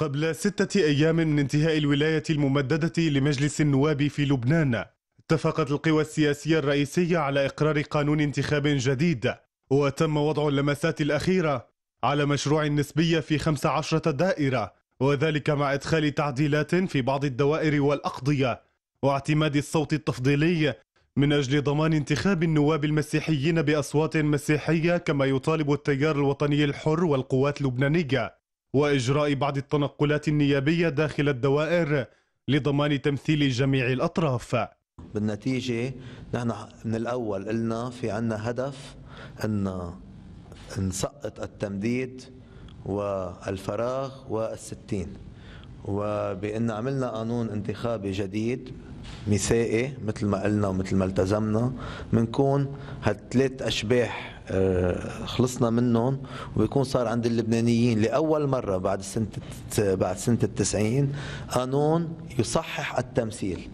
قبل ستة أيام من انتهاء الولاية الممددة لمجلس النواب في لبنان اتفقت القوى السياسية الرئيسية على إقرار قانون انتخاب جديد وتم وضع اللمسات الأخيرة على مشروع نسبية في 15 دائرة وذلك مع إدخال تعديلات في بعض الدوائر والأقضية واعتماد الصوت التفضيلي من أجل ضمان انتخاب النواب المسيحيين بأصوات مسيحية كما يطالب التيار الوطني الحر والقوات اللبنانية وإجراء بعض التنقلات النيابية داخل الدوائر لضمان تمثيل جميع الأطراف بالنتيجة نحن من الأول قلنا في عنا هدف أن نسقط التمديد والفراغ والستين وبأن عملنا قانون انتخابي جديد نسائي مثل ما قلنا ومثل ما التزمنا بنكون هالثلاث اشباح آه، خلصنا منهم وبيكون صار عند اللبنانيين لاول مره بعد سنه بعد سنه التسعين قانون يصحح التمثيل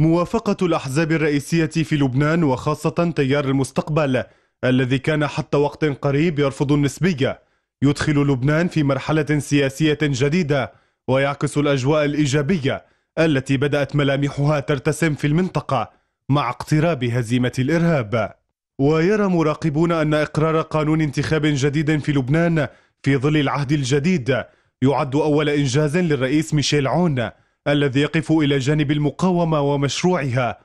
موافقه الاحزاب الرئيسيه في لبنان وخاصه تيار المستقبل الذي كان حتى وقت قريب يرفض النسبيه يدخل لبنان في مرحله سياسيه جديده ويعكس الأجواء الإيجابية التي بدأت ملامحها ترتسم في المنطقة مع اقتراب هزيمة الإرهاب ويرى مراقبون أن إقرار قانون انتخاب جديد في لبنان في ظل العهد الجديد يعد أول إنجاز للرئيس ميشيل عون الذي يقف إلى جانب المقاومة ومشروعها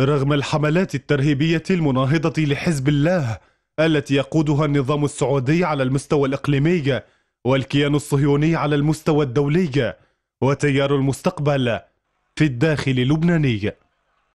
رغم الحملات الترهيبية المناهضة لحزب الله التي يقودها النظام السعودي على المستوى الإقليمي والكيان الصهيوني على المستوى الدولي وتيار المستقبل في الداخل اللبناني